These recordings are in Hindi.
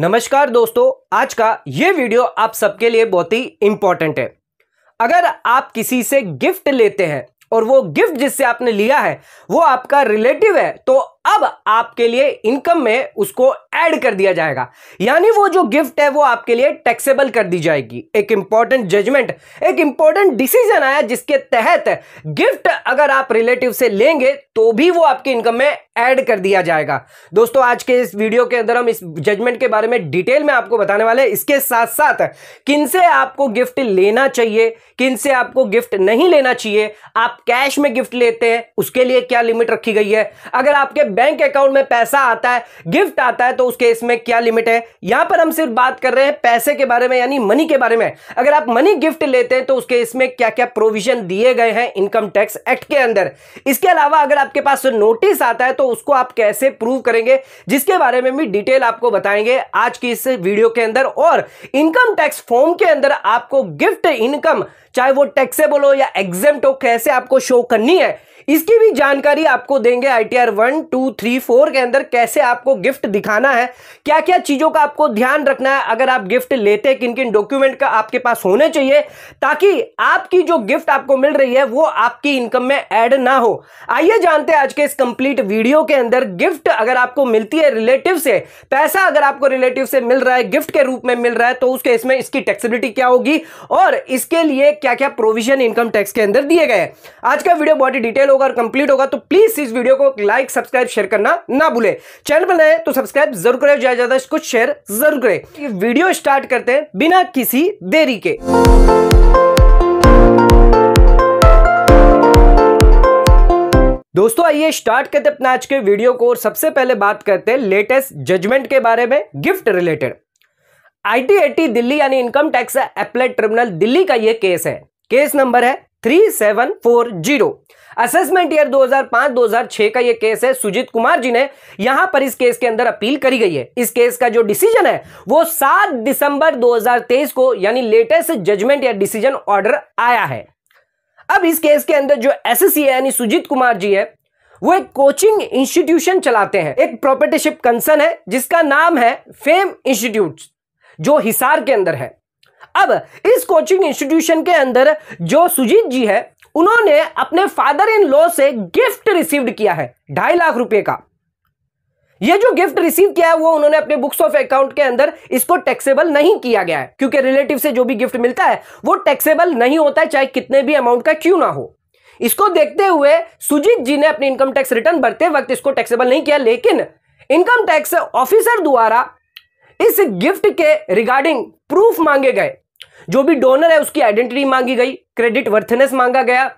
नमस्कार दोस्तों आज का ये वीडियो आप सबके लिए बहुत ही इंपॉर्टेंट है अगर आप किसी से गिफ्ट लेते हैं और वो गिफ्ट जिससे आपने लिया है वो आपका रिलेटिव है तो अब आपके लिए इनकम में उसको ऐड कर दिया जाएगा यानी वो जो गिफ्ट है वो आपके लिए टैक्सेबल कर दी जाएगी एक इंपॉर्टेंट जजमेंट एक इंपॉर्टेंट डिसीजन आया जिसके तहत गिफ्ट अगर आप रिलेटिव से लेंगे तो भी वो आपकी इनकम में ऐड कर दिया जाएगा दोस्तों आज के इस वीडियो के अंदर हम इस जजमेंट के बारे में डिटेल में आपको बताने वाले इसके साथ साथ किनसे आपको गिफ्ट लेना चाहिए किनसे आपको गिफ्ट नहीं लेना चाहिए आप कैश में गिफ्ट लेते हैं उसके लिए क्या लिमिट रखी गई है अगर आपके बैंक अकाउंट में पैसा आता है गिफ्ट आता है तो उस केस में क्या लिमिट है यहां पर हम सिर्फ बात कर रहे हैं पैसे के बारे में यानी मनी के बारे में अगर आप मनी गिफ्ट लेते हैं तो उसके इसमें क्या क्या प्रोविजन दिए गए हैं इनकम टैक्स एक्ट के अंदर इसके अलावा अगर आपके पास नोटिस आता है तो उसको आप कैसे प्रूव करेंगे जिसके बारे में भी डिटेल आपको बताएंगे आज की इस वीडियो के अंदर और इनकम टैक्स फॉर्म के अंदर आपको गिफ्ट इनकम चाहे वो टैक्सेबल हो या एग्जेप्ट हो कैसे आपको शो करनी है इसकी भी जानकारी आपको देंगे I T R one two three four के अंदर कैसे आपको गिफ्ट दिखाना है क्या क्या चीज़ों का आपको ध्यान रखना है अगर आप गिफ्ट लेते हैं किन किन डॉक्यूमेंट का आपके पास होने चाहिए ताकि आपकी जो गिफ्ट आपको मिल रही है वो आपकी इनकम में एड ना हो आइए जानते हैं आज के इस कंप्लीट वीडियो के अंदर गिफ्ट अगर आपको मिलती है रिलेटिव से पैसा अगर आपको रिलेटिव से मिल रहा है गिफ्ट के रूप में मिल रहा है तो उसके इसमें इसकी टैक्सेबिलिटी क्या होगी और इसके लिए क्या क्या प्रोविजन इनकम टैक्स के अंदर दिए गए आज का वीडियो बहुत ही डिटेल होगा और कंप्लीट होगा तो प्लीज इस वीडियो को लाइक सब्सक्राइब शेयर करना ना भूले चैनल पर नए तो सब्सक्राइब जरूर करें ज्यादा ज्यादा इसको शेयर जरूर करें वीडियो स्टार्ट करते हैं बिना किसी देरी के दोस्तों आइए स्टार्ट करते अपने आज के वीडियो को और सबसे पहले बात करते हैं लेटेस्ट जजमेंट के बारे में गिफ्ट रिलेटेड आईटीएटी दिल्ली यानी income tax appellate tribunal Delhi का यह केस है केस नंबर है three seven four zero assessment year 2005-2006 का ये केस है सुजीत कुमार जी ने यहां पर इस केस के अंदर अपील करी गई है इस केस का जो डिसीजन है वो 7 दिसंबर 2023 को यानी लेटेस्ट जजमेंट या डिसीजन ऑर्डर आया है अब इस केस के अंदर जो एस है यानी सुजीत कुमार जी है वो एक कोचिंग इंस्टीट्यूशन चलाते हैं एक प्रॉपर्टीशिप कंसर्न है जिसका नाम है फेम इंस्टीट्यूट जो हिसार के अंदर है अब इस कोचिंग इंस्टीट्यूशन के अंदर जो सुजीत जी है उन्होंने अपने फादर इन लॉ से गिफ्ट रिसीव किया है ढाई लाख रुपए का ये जो गिफ्ट रिसीव किया है वो उन्होंने अपने बुक्स ऑफ अकाउंट के अंदर इसको टैक्सेबल नहीं किया गया है क्योंकि रिलेटिव से जो भी गिफ्ट मिलता है वो टैक्सेबल नहीं होता है चाहे कितने भी अमाउंट का क्यों ना हो इसको देखते हुए सुजीत जी ने अपने इनकम टैक्स रिटर्न भरते वक्त इसको टैक्सेबल नहीं किया लेकिन इनकम टैक्स ऑफिसर द्वारा इस गिफ्ट के रिगार्डिंग प्रूफ मांगे गए जो भी डोनर है उसकी आइडेंटिटी मांगी गई क्रेडिट वर्थनेस मांगा गया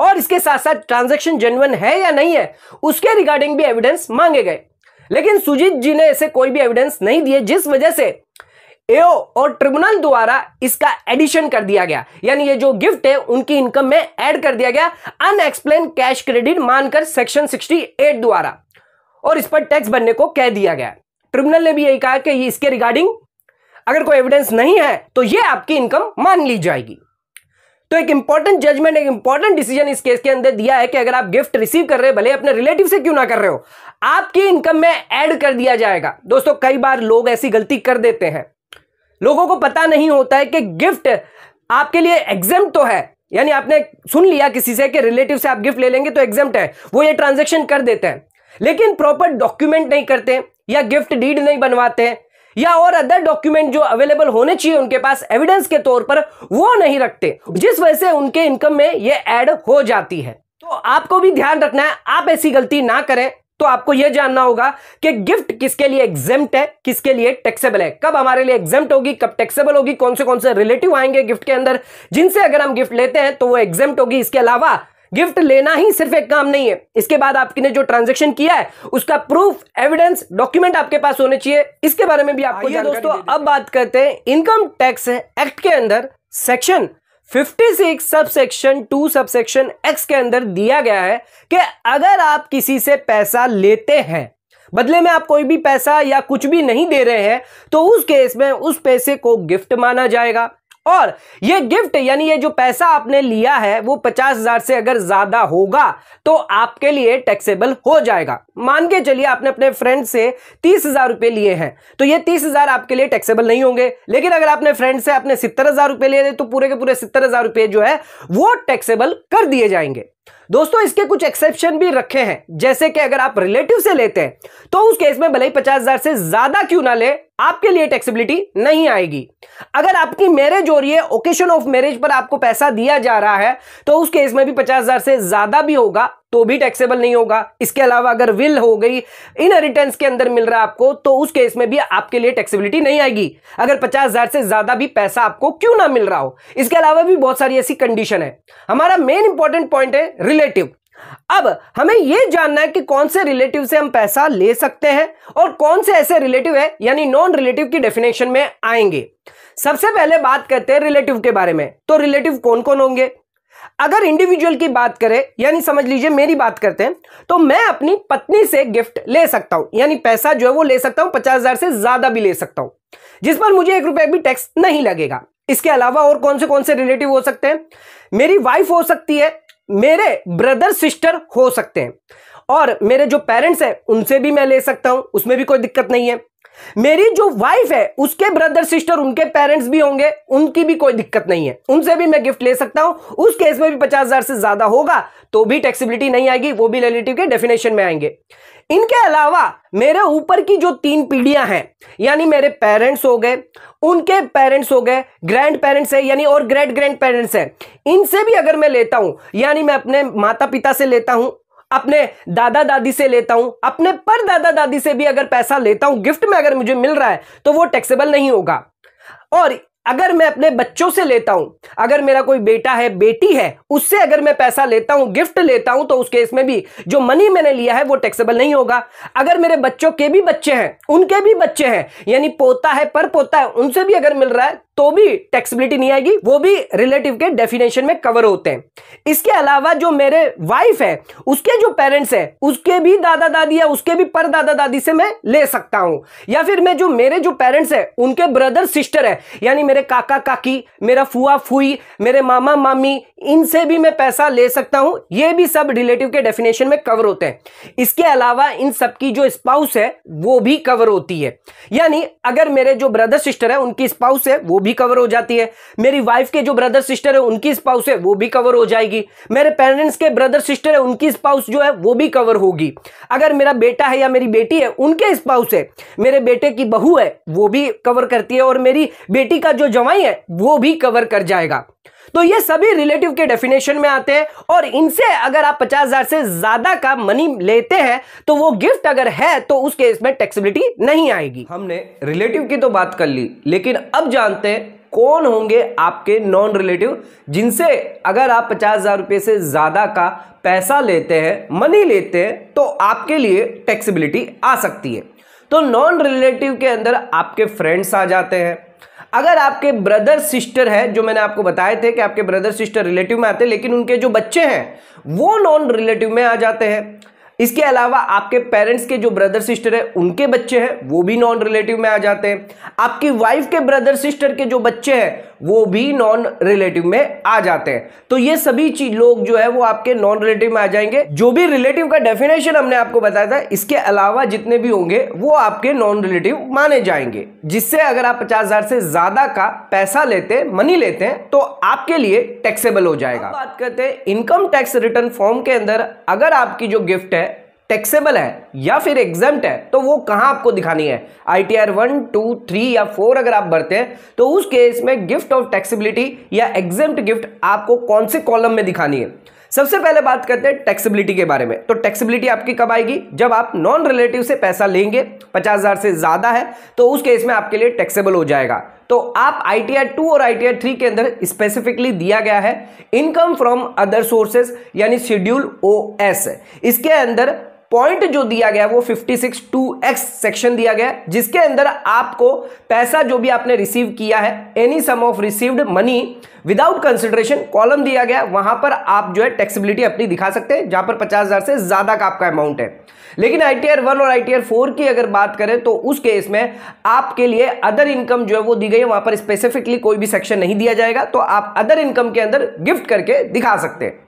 और इसके साथ साथ ट्रांजेक्शन जेनवन है या नहीं है उसके रिगार्डिंग भी एविडेंस मांगे गए लेकिन सुजीत जी ने ऐसे कोई भी एविडेंस नहीं दिए जिस वजह से एओ और ट्रिब्यूनल द्वारा इसका एडिशन कर दिया गया यानी ये जो गिफ्ट है उनकी इनकम में ऐड कर दिया गया अनएक्सप्लेन कैश क्रेडिट मानकर सेक्शन 68 द्वारा और इस पर टैक्स बनने को कह दिया गया ट्रिब्यूनल ने भी यही कहा कि इसके रिगार्डिंग अगर कोई एविडेंस नहीं है तो यह आपकी इनकम मान ली जाएगी तो एक इंपॉर्टेंट जजमेंट एक इंपॉर्टेंट डिसीजन इस केस के अंदर दिया है कि अगर आप गिफ्ट रिसीव कर रहे हो भले अपने रिलेटिव से क्यों ना कर रहे हो आपकी इनकम में ऐड कर दिया जाएगा दोस्तों कई बार लोग ऐसी गलती कर देते हैं लोगों को पता नहीं होता है कि गिफ्ट आपके लिए एग्जाम तो है यानी आपने सुन लिया किसी से कि रिलेटिव से आप गिफ्ट ले लेंगे तो एग्जाम है वो ये ट्रांजेक्शन कर देते हैं लेकिन प्रॉपर डॉक्यूमेंट नहीं करते या गिफ्ट डीड नहीं बनवाते या और अदर डॉक्यूमेंट जो अवेलेबल होने चाहिए उनके पास एविडेंस के तौर पर वो नहीं रखते जिस वजह से उनके इनकम में ये ऐड हो जाती है तो आपको भी ध्यान रखना है आप ऐसी गलती ना करें तो आपको यह जानना होगा कि गिफ्ट किसके लिए एग्जेम्ट है किसके लिए टैक्सेबल है कब हमारे लिए एग्जेम्प्ट होगी कब टैक्सेबल होगी कौन से कौन से रिलेटिव आएंगे गिफ्ट के अंदर जिनसे अगर हम गिफ्ट लेते हैं तो वो एग्जेम्ट होगी इसके अलावा गिफ्ट लेना ही सिर्फ एक काम नहीं है इसके बाद आपने जो ट्रांजेक्शन किया है उसका प्रूफ एविडेंस डॉक्यूमेंट आपके पास होने चाहिए इसके बारे में भी आपको दोस्तों अब बात करते हैं इनकम टैक्स एक्ट के अंदर section 56 subsection sub subsection X के अंदर दिया गया है कि अगर आप किसी से पैसा लेते हैं बदले में आप कोई भी पैसा या कुछ भी नहीं दे रहे हैं तो उस केस में उस पैसे को गिफ्ट माना जाएगा और ये गिफ्ट यानी ये जो पैसा आपने लिया है वो पचास हजार से अगर ज्यादा होगा तो आपके लिए टैक्सेबल हो जाएगा मान के चलिए आपने अपने फ्रेंड से तीस हजार रुपए लिए हैं तो ये तीस हजार आपके लिए टैक्सेबल नहीं होंगे लेकिन अगर आपने फ्रेंड से आपने सितर हजार रुपए लिए तो पूरे के पूरे सितर हजार रुपए जो है वो टैक्सेबल कर दिए जाएंगे दोस्तों इसके कुछ एक्सेप्शन भी रखे हैं जैसे कि अगर आप रिलेटिव से लेते हैं तो उस केस में भले ही पचास हजार से ज्यादा क्यों ना ले आपके लिए टैक्सेबिलिटी नहीं आएगी अगर आपकी मैरिज हो रही है ओकेशन ऑफ मैरिज पर आपको पैसा दिया जा रहा है तो उस केस में भी पचास हजार से ज्यादा भी होगा तो भी टैक्सेबल नहीं होगा इसके अलावा अगर विल हो गई इन रिटर्न्स के अंदर मिल रहा है आपको तो उस केस में भी आपके लिए टैक्सेबिलिटी नहीं आएगी अगर पचास हजार से ज्यादा भी पैसा आपको क्यों ना मिल रहा हो इसके अलावा भी बहुत सारी ऐसी कंडीशन है हमारा मेन इंपॉर्टेंट पॉइंट है रिलेटिव अब हमें यह जानना है कि कौन से रिलेटिव से हम पैसा ले सकते हैं और कौन से ऐसे रिलेटिव है यानी नॉन रिलेटिव की डेफिनेशन में आएंगे सबसे पहले बात करते हैं रिलेटिव के बारे में तो रिलेटिव कौन कौन होंगे अगर इंडिविजुअल की बात करें यानी समझ लीजिए मेरी बात करते हैं तो मैं अपनी पत्नी से गिफ्ट ले सकता हूं यानी पैसा जो है वो ले सकता हूं पचास हजार से ज्यादा भी ले सकता हूं जिस पर मुझे एक रुपए भी टैक्स नहीं लगेगा इसके अलावा और कौन से कौन से रिलेटिव हो सकते हैं मेरी वाइफ हो सकती है मेरे ब्रदर सिस्टर हो सकते हैं और मेरे जो पेरेंट्स हैं उनसे भी मैं ले सकता हूं उसमें भी कोई दिक्कत नहीं है मेरी जो वाइफ है उसके ब्रदर सिस्टर उनके पेरेंट्स भी होंगे उनकी भी कोई दिक्कत नहीं है उनसे भी मैं गिफ्ट ले सकता हूं उस केस में भी पचास हजार से ज्यादा होगा तो भी टैक्सीबिलिटी नहीं आएगी वो भी रिलेटिव के डेफिनेशन में आएंगे इनके अलावा मेरे ऊपर की जो तीन पीढ़ियां हैं यानी मेरे पेरेंट्स हो गए उनके पेरेंट्स हो गए ग्रैंड पेरेंट्स है यानी और ग्रेट ग्रैंड पेरेंट्स हैं इनसे भी अगर मैं लेता हूं यानी मैं अपने माता पिता से लेता हूं अपने दादा दादी से लेता हूं अपने पर दादा दादी से भी अगर पैसा लेता हूं गिफ्ट में अगर मुझे मिल रहा है तो वो टैक्सेबल नहीं होगा और अगर मैं अपने बच्चों से लेता हूं अगर मेरा कोई बेटा है बेटी है उससे अगर मैं पैसा लेता हूं गिफ्ट लेता हूं तो उस केस में भी जो मनी मैंने लिया है वो टैक्सेबल नहीं होगा अगर मेरे बच्चों के भी बच्चे हैं उनके भी बच्चे हैं यानी पोता है पर पोता है उनसे भी अगर मिल रहा है तो भी टैक्सीबिलिटी नहीं आएगी वो भी रिलेटिव के डेफिनेशन में कवर होते हैं इसके अलावा जो मेरे वाइफ है उसके जो पेरेंट्स है उसके भी दादा दादी या उसके भी पर दादा दादी से मैं ले सकता हूं या फिर मैं जो मेरे जो पेरेंट्स है उनके ब्रदर सिस्टर है यानी मेरे काका काकी मेरा फुआ फुई मेरे मामा मामी इनसे भी मैं पैसा ले सकता हूं ये भी सब रिलेटिव के डेफिनेशन में कवर होते हैं इसके अलावा इन सबकी जो स्पाउस है वो भी कवर होती है यानी अगर मेरे जो ब्रदर सिस्टर है उनकी स्पाउस है वो भी कवर हो जाती है मेरी वाइफ के जो ब्रदर सिस्टर है उनकी स्पाउस है वो भी कवर हो जाएगी मेरे पेरेंट्स के ब्रदर सिस्टर है उनकी स्पाउस जो है वो भी कवर होगी अगर मेरा बेटा है या मेरी बेटी है उनके स्पाउस है मेरे बेटे की बहू है वो भी कवर करती है और मेरी बेटी का जो जवाई है वो भी कवर कर जाएगा तो ये सभी रिलेटिव के डेफिनेशन में आते हैं और इनसे अगर आप पचास हजार से ज्यादा का मनी लेते हैं तो वो गिफ्ट अगर है तो उस केस में टैक्सिबिलिटी नहीं आएगी हमने रिलेटिव की तो बात कर ली लेकिन अब जानते हैं कौन होंगे आपके नॉन रिलेटिव जिनसे अगर आप पचास हजार रुपये से ज़्यादा का पैसा लेते हैं मनी लेते हैं तो आपके लिए टैक्सिबिलिटी आ सकती है तो नॉन रिलेटिव के अंदर आपके फ्रेंड्स आ जाते हैं अगर आपके ब्रदर सिस्टर है जो मैंने आपको बताए थे कि आपके ब्रदर सिस्टर रिलेटिव में आते हैं लेकिन उनके जो बच्चे हैं वो नॉन रिलेटिव में आ जाते हैं इसके अलावा आपके पेरेंट्स के जो ब्रदर सिस्टर है उनके बच्चे हैं वो भी नॉन रिलेटिव में आ जाते हैं आपकी वाइफ के ब्रदर सिस्टर के जो बच्चे हैं वो भी नॉन रिलेटिव में आ जाते हैं तो ये सभी चीज लोग जो है वो आपके नॉन रिलेटिव में आ जाएंगे जो भी रिलेटिव का डेफिनेशन हमने आपको बताया था इसके अलावा जितने भी होंगे वो आपके नॉन रिलेटिव माने जाएंगे जिससे अगर आप पचास हजार से ज्यादा का पैसा लेते मनी लेते हैं तो आपके लिए टैक्सेबल हो जाएगा बात करते हैं इनकम टैक्स रिटर्न फॉर्म के अंदर अगर आपकी जो गिफ्ट है टैक्सेबल है या फिर एग्जाम है तो वो कहां आपको दिखानी है I T R one two three या फोर अगर आप भरते हैं तो उस केस में गिफ्ट ऑफ टैक्सेबिलिटी या एग्जाम गिफ्ट आपको कौन से कॉलम में दिखानी है सबसे पहले बात करते हैं टैक्सेबिलिटी के बारे में तो टैक्सेबिलिटी आपकी कब आएगी जब आप नॉन रिलेटिव से पैसा लेंगे पचास हज़ार से ज़्यादा है तो उस केस में आपके लिए टैक्सेबल हो जाएगा तो आप आई टी आर टू और आई टी आर थ्री के अंदर स्पेसिफिकली दिया गया है इनकम फ्रॉम अदर सोर्सेस यानी शेड्यूल ओ एस इसके अंदर पॉइंट जो दिया गया वो 56 2x सेक्शन दिया गया जिसके अंदर आपको पैसा जो भी आपने रिसीव किया है any sum of received money without consideration column दिया गया वहां पर आप जो है टेक्सीबिलिटी अपनी दिखा सकते हैं जहां पर पचास हजार से ज्यादा का आपका अमाउंट है लेकिन आई टी आर वन और आई टी आर फोर की अगर बात करें तो उस केस में आपके लिए अदर इनकम जो है वो दी गई है वहां पर स्पेसिफिकली कोई भी सेक्शन नहीं दिया जाएगा तो आप अदर इनकम के अंदर गिफ्ट करके दिखा सकते हैं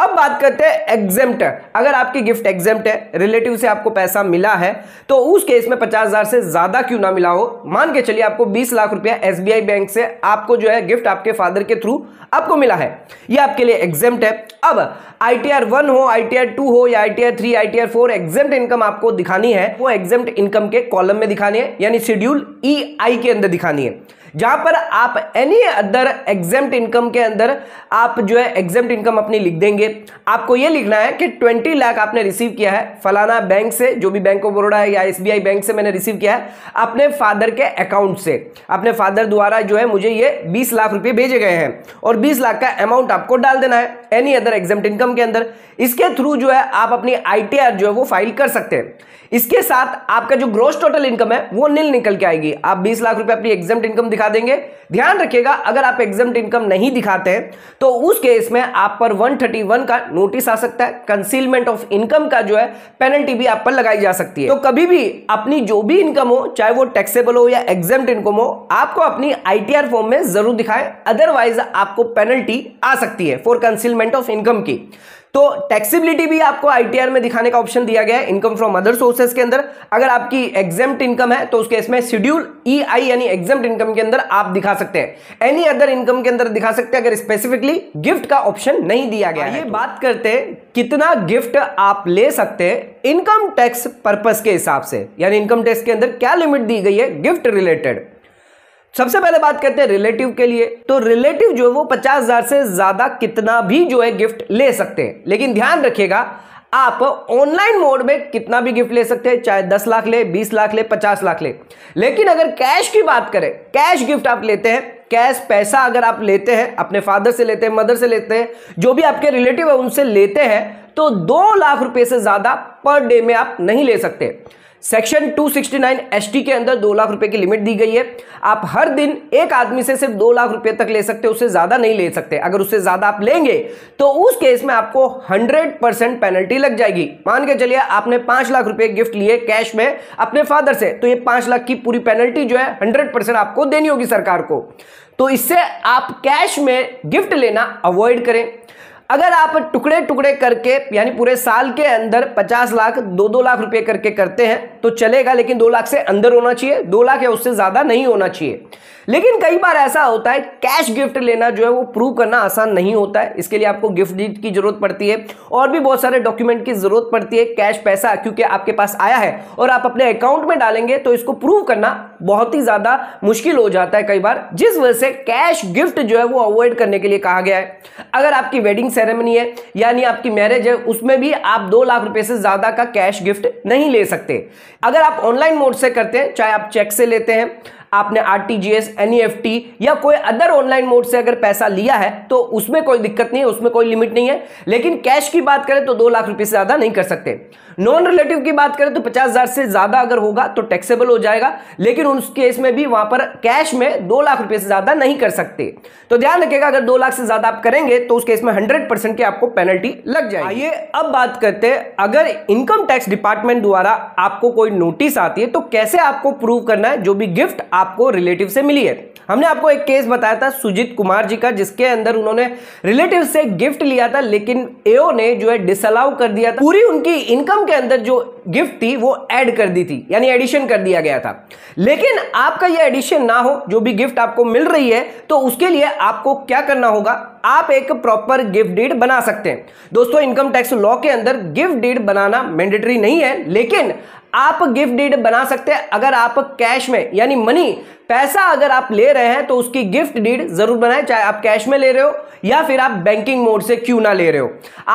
अब बात करते हैं एग्जेम्प्ट अगर आपकी गिफ्ट एग्जेम्प्ट है रिलेटिव से आपको पैसा मिला है तो उस केस में पचास हजार से ज्यादा क्यों ना मिला हो मान के चलिए आपको बीस लाख रुपया एसबीआई बैंक से आपको जो है गिफ्ट आपके फादर के थ्रू आपको मिला है यह आपके लिए एग्जेम्प्ट है अब आई टी आर वन हो आई टी आर टू हो या I T R three I T R four exempt income आपको दिखानी है वो एग्जेम्प्ट इनकम के कॉलम में दिखानी है यानी शेड्यूल ई आई के अंदर दिखानी है जहां पर आप एनी अदर एग्जाम इनकम के अंदर आप जो है एग्जाम इनकम अपनी लिख देंगे आपको यह लिखना है कि 20 लाख आपने रिसीव किया है फलाना बैंक से जो भी बैंक ऑफ बड़ोड़ा है या एसबीआई बैंक से मैंने रिसीव किया है अपने फादर के अकाउंट से अपने फादर द्वारा जो है मुझे ये बीस लाख रुपए भेजे गए हैं और बीस लाख का अमाउंट आपको डाल देना है एनी अदर एग्जाम इनकम के अंदर इसके थ्रू जो है आप अपनी आई जो है वो फाइल कर सकते हैं इसके साथ आपका जो ग्रोस टोटल इनकम है वो नील निकल के आएगी आप बीस लाख रुपए अपनी एग्जाम इनकम दिखा देंगे ध्यान रखिएगा अगर आप एग्जाम इनकम नहीं दिखाते हैं तो उस केस में आप पर 131 का नोटिस आ सकता है कंसीलमेंट ऑफ इनकम का जो है पेनल्टी भी आप पर लगाई जा सकती है तो कभी भी अपनी जो भी इनकम हो चाहे वो टैक्सेबल हो या एग्जाम इनकम हो आपको अपनी आई फॉर्म में जरूर दिखाएं अदरवाइज आपको पेनल्टी आ सकती है फॉर कंसीलमेंट ऑफ इनकम की तो टैक्सीबिलिटी भी आपको आईटीआर में दिखाने का ऑप्शन दिया गया है इनकम फ्रॉम अदर सोर्सेस के अंदर अगर आपकी एग्जाम इनकम है तो उसके इसमें शेड्यूल ई आई यानी एग्जाम इनकम के अंदर आप दिखा सकते हैं एनी अदर इनकम के अंदर दिखा सकते हैं अगर स्पेसिफिकली गिफ्ट का ऑप्शन नहीं दिया गया हाँ, है तो। बात करते कितना गिफ्ट आप ले सकते हैं इनकम टैक्स पर्पज के हिसाब से यानी इनकम टैक्स के अंदर क्या लिमिट दी गई है गिफ्ट रिलेटेड सबसे पहले बात करते हैं रिलेटिव के लिए तो रिलेटिव जो है वो पचास हजार से ज्यादा कितना भी जो है गिफ्ट ले सकते हैं लेकिन ध्यान रखिएगा आप ऑनलाइन मोड में कितना भी गिफ्ट ले सकते हैं चाहे दस लाख ले बीस लाख ले पचास लाख ले लेकिन अगर कैश की बात करें कैश गिफ्ट आप लेते हैं कैश पैसा अगर आप लेते हैं अपने फादर से लेते हैं मदर से लेते हैं जो भी आपके रिलेटिव है उनसे लेते हैं तो दो लाख रुपए से ज्यादा पर डे में आप नहीं ले सकते सेक्शन 269 एसटी के अंदर दो लाख रुपए की लिमिट दी गई है आप हर दिन एक आदमी से सिर्फ दो लाख रुपए तक ले सकते उससे ज्यादा नहीं ले सकते अगर उससे ज्यादा आप लेंगे तो उस केस में आपको 100 परसेंट पेनल्टी लग जाएगी मान के चलिए आपने पांच लाख रुपए गिफ्ट लिए कैश में अपने फादर से तो ये पांच लाख की पूरी पेनल्टी जो है हंड्रेड आपको देनी होगी सरकार को तो इससे आप कैश में गिफ्ट लेना अवॉइड करें अगर आप टुकड़े टुकड़े करके यानी पूरे साल के अंदर 50 लाख दो दो लाख रुपए करके करते हैं तो चलेगा लेकिन दो लाख से अंदर होना चाहिए दो लाख या उससे ज़्यादा नहीं होना चाहिए लेकिन कई बार ऐसा होता है कैश गिफ्ट लेना जो है वो प्रूव करना आसान नहीं होता है इसके लिए आपको गिफ्ट डीट की ज़रूरत पड़ती है और भी बहुत सारे डॉक्यूमेंट की ज़रूरत पड़ती है कैश पैसा क्योंकि आपके पास आया है और आप अपने अकाउंट में डालेंगे तो इसको प्रूव करना बहुत ही ज़्यादा मुश्किल हो जाता है कई बार जिस वजह से कैश गिफ्ट जो है वो अवॉइड करने के लिए कहा गया है अगर आपकी वेडिंग सेरेमनी है यानी आपकी मैरिज है उसमें भी आप दो लाख रुपए से ज़्यादा का कैश गिफ्ट नहीं ले सकते अगर आप ऑनलाइन मोड से करते हैं चाहे आप चेक से लेते हैं आपने R T G S N E F T या कोई अदर ऑनलाइन मोड से अगर पैसा लिया है तो उसमें कोई दिक्कत नहीं है उसमें कोई लिमिट नहीं है लेकिन कैश की बात करें तो दो लाख रुपए से ज़्यादा नहीं कर सकते नॉन रिलेटिव की बात करें तो पचास हजार से ज्यादा अगर होगा तो टैक्सेबल हो जाएगा लेकिन उस केस में भी वहां पर कैश में दो लाख रुपए से ज्यादा नहीं कर सकते तो ध्यान रखेगा अगर दो लाख से ज्यादा आप करेंगे तो उस केस में हंड्रेड परसेंट की आपको पेनल्टी लग जाएगी आइए अब बात करते हैं अगर इनकम टैक्स डिपार्टमेंट द्वारा आपको कोई नोटिस आती है तो कैसे आपको प्रूव करना है जो भी गिफ्ट आपको रिलेटिव से मिली है हमने आपको एक केस बताया था सुजीत कुमार जी का जिसके अंदर उन्होंने रिलेटिव से गिफ्ट लिया था लेकिन एओ ने जो है डिसअलाउ कर दिया था पूरी उनकी इनकम के अंदर जो गिफ्ट थी वो ऐड कर दी थी यानी एडिशन कर दिया गया था लेकिन आपका ये एडिशन ना हो जो भी गिफ्ट आपको मिल रही है तो उसके लिए आपको क्या करना होगा आप एक प्रॉपर गिफ्ट डीड बना सकते हैं दोस्तों इनकम टैक्स लॉ के अंदर गिफ्ट डीड बनाना मैंडेटरी नहीं है लेकिन आप गिफ्ट डीड बना सकते हैं अगर आप कैश में यानी मनी पैसा अगर आप ले रहे हैं तो उसकी गिफ्ट डीड जरूर बनाएं चाहे आप कैश में ले रहे हो या फिर आप बैंकिंग मोड से क्यों ना ले रहे हो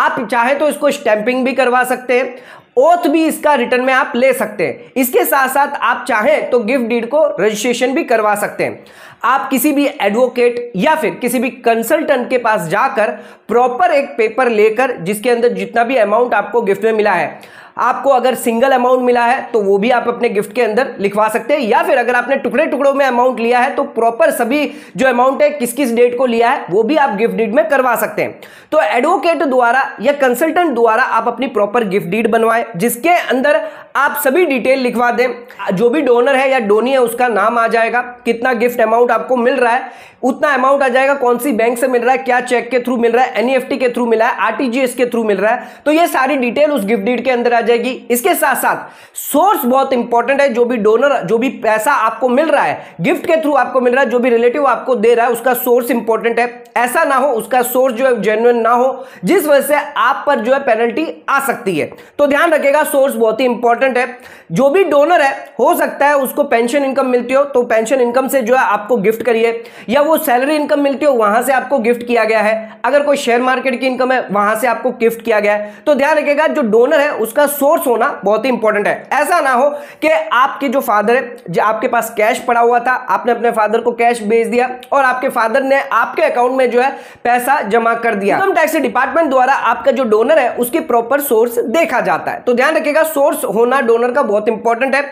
आप चाहे तो इसको स्टैंपिंग भी करवा सकते हैं ओथ भी इसका रिटर्न में आप ले सकते हैं इसके साथ साथ आप चाहें तो गिफ्ट डीड को रजिस्ट्रेशन भी करवा सकते हैं आप किसी भी एडवोकेट या फिर किसी भी कंसल्टेंट के पास जाकर प्रॉपर एक पेपर लेकर जिसके अंदर जितना भी अमाउंट आपको गिफ्ट में मिला है आपको अगर सिंगल अमाउंट मिला है तो वो भी आप अपने गिफ्ट के अंदर लिखवा सकते हैं या फिर अगर आपने टुकड़े टुकड़ों में अमाउंट लिया है तो प्रॉपर सभी जो अमाउंट है किस किस डेट को लिया है वो भी आप गिफ्ट डीड में करवा सकते हैं तो एडवोकेट द्वारा या कंसल्टेंट द्वारा आप अपनी प्रॉपर गिफ्ट डीड बनवाए जिसके अंदर आप सभी डिटेल लिखवा दें जो भी डोनर है या डोनी है उसका नाम आ जाएगा कितना गिफ्ट अमाउंट आपको मिल रहा है उतना अमाउंट आ जाएगा कौन सी बैंक से मिल रहा है क्या चेक के थ्रू मिल रहा है एनईएफटी e के थ्रू मिला है आरटीजीएस के थ्रू मिल रहा है तो ये सारी डिटेल उस गिफ्ट डीड के अंदर आ जाएगी इसके साथ साथ सोर्स बहुत इंपॉर्टेंट है जो भी डोनर जो भी पैसा आपको मिल रहा है गिफ्ट के थ्रू आपको मिल रहा है जो भी रिलेटिव आपको दे रहा है उसका सोर्स इंपॉर्टेंट है ऐसा ना हो उसका सोर्स जो है जेन्युन ना हो जिस वजह से आप पर जो है पेनल्टी आ सकती है तो ध्यान रखेगा सोर्स बहुत ही इंपॉर्टेंट है जो भी डोनर है हो सकता है उसको पेंशन इनकम मिलती हो तो पेंशन इनकम से जो है आपको गिफ्ट करिए या वो आपको सैलरी इनकम मिलती हो वहां से आपको गिफ्ट किया गया है अगर कोई शेयर मार्केट की इनकम है वहां से आपको गिफ्ट किया गया है तो ध्यान रखिएगा जो डोनर है उसका सोर्स होना बहुत ही इंपॉर्टेंट है ऐसा ना हो कि आपके जो फादर है जो आपके पास कैश पड़ा हुआ था आपने अपने फादर को कैश भेज दिया और आपके फादर ने आपके अकाउंट में जो है पैसा जमा कर दिया इनकम टैक्स डिपार्टमेंट द्वारा आपका जो डोनर है उसकी प्रॉपर सोर्स देखा जाता है तो ध्यान रखिएगा सोर्स होना डोनर का बहुत इंपॉर्टेंट है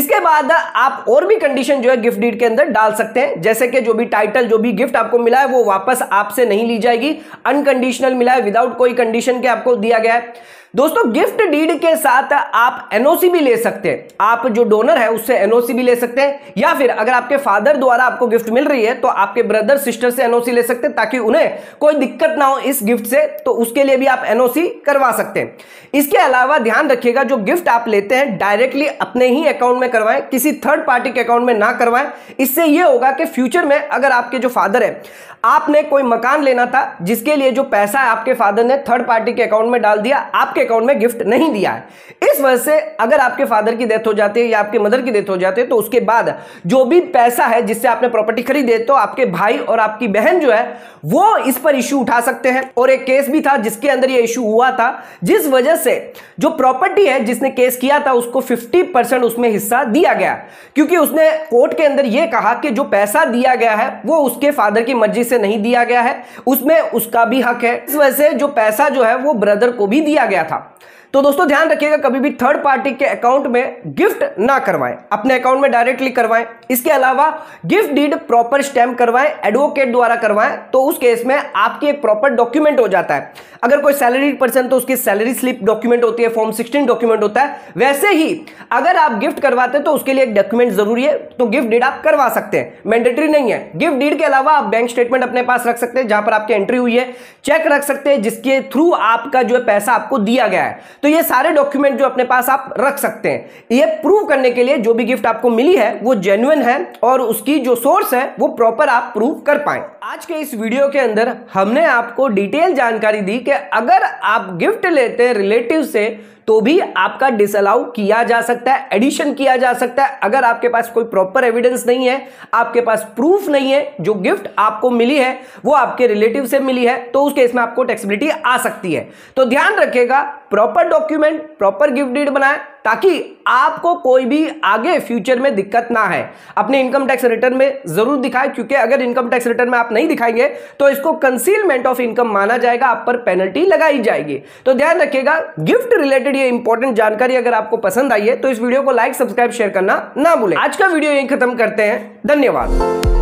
इसके बाद आप और भी कंडीशन जो है गिफ्ट डीड के अंदर डाल सकते हैं जैसे कि जो भी टाइटल जो भी गिफ्ट आपको मिला है वो वापस आपसे नहीं ली जाएगी अनकंडीशनल मिला है विदाउट कोई कंडीशन के आपको दिया गया है दोस्तों गिफ्ट डीड के साथ आप एनओसी भी ले सकते हैं आप जो डोनर है उससे एनओसी भी ले सकते हैं या फिर अगर आपके फादर द्वारा आपको गिफ्ट मिल रही है तो आपके ब्रदर सिस्टर से एनओसी ले सकते हैं ताकि उन्हें कोई दिक्कत ना हो इस गिफ्ट से तो उसके लिए भी आप एनओसी करवा सकते हैं इसके अलावा ध्यान रखिएगा जो गिफ्ट आप लेते हैं डायरेक्टली अपने ही अकाउंट में करवाएं किसी थर्ड पार्टी के अकाउंट में ना करवाएं इससे यह होगा कि फ्यूचर में अगर आपके जो फादर है आपने कोई मकान लेना था जिसके लिए जो पैसा आपके फादर ने थर्ड पार्टी के अकाउंट में डाल दिया आपके आपके अकाउंट में गिफ्ट नहीं दिया है इस वजह से अगर आपके फादर की डेथ हो जाती है या आपके मदर की डेथ हो जाती है तो उसके बाद जो भी पैसा है जिससे आपने प्रॉपर्टी खरीदे तो आपके भाई और आपकी बहन जो है वो इस पर इश्यू उठा सकते हैं और एक केस भी था जिसके अंदर यह इश्यू हुआ था जिस वजह से जो प्रॉपर्टी है जिसने केस किया था उसको फिफ्टी उसमें हिस्सा दिया गया क्योंकि उसने कोर्ट के अंदर यह कहा कि जो पैसा दिया गया है वो उसके फादर की मर्जी से नहीं दिया गया है उसमें उसका भी हक है इस वजह से जो पैसा जो है वो ब्रदर को भी दिया गया था ครับ तो दोस्तों ध्यान रखिएगा कभी भी थर्ड पार्टी के अकाउंट में गिफ्ट ना करवाएं अपने अकाउंट में डायरेक्टली करवाएं इसके अलावा गिफ्ट डीड प्रॉपर स्टैम्प करवाएं एडवोकेट द्वारा करवाएं तो उस केस में आपकी एक प्रॉपर डॉक्यूमेंट हो जाता है अगर कोई सैलरी पर्सन तो उसकी सैलरी स्लिप डॉक्यूमेंट होती है फॉर्म सिक्सटीन डॉक्यूमेंट होता है वैसे ही अगर आप गिफ्ट करवाते हैं तो उसके लिए एक डॉक्यूमेंट जरूरी है तो गिफ्ट डीड आप करवा सकते हैं मैंडेटरी नहीं है गिफ्ट डीड के अलावा आप बैंक स्टेटमेंट अपने पास रख सकते हैं जहां पर आपकी एंट्री हुई है चेक रख सकते हैं जिसके थ्रू आपका जो है पैसा आपको दिया गया है तो ये सारे डॉक्यूमेंट जो अपने पास आप रख सकते हैं ये प्रूव करने के लिए जो भी गिफ्ट आपको मिली है वो जेन्युन है और उसकी जो सोर्स है वो प्रॉपर आप प्रूव कर पाएं आज के इस वीडियो के अंदर हमने आपको डिटेल जानकारी दी कि अगर आप गिफ्ट लेते हैं रिलेटिव से तो भी आपका डिसअलाउ किया जा सकता है एडिशन किया जा सकता है अगर आपके पास कोई प्रॉपर एविडेंस नहीं है आपके पास प्रूफ नहीं है जो गिफ्ट आपको मिली है वो आपके रिलेटिव से मिली है तो उस केस में आपको टेक्सीबिलिटी आ सकती है तो ध्यान रखिएगा proper document proper gift deed बनाए ताकि आपको कोई भी आगे फ्यूचर में दिक्कत ना है अपने इनकम टैक्स रिटर्न में जरूर दिखाएं क्योंकि अगर इनकम टैक्स रिटर्न में आप नहीं दिखाएंगे तो इसको कंसीलमेंट ऑफ इनकम माना जाएगा आप पर पेनल्टी लगाई जाएगी तो ध्यान रखिएगा गिफ्ट रिलेटेड ये इंपॉर्टेंट जानकारी अगर आपको पसंद आई है तो इस वीडियो को लाइक सब्सक्राइब शेयर करना ना भूलें आज का वीडियो यही खत्म करते हैं धन्यवाद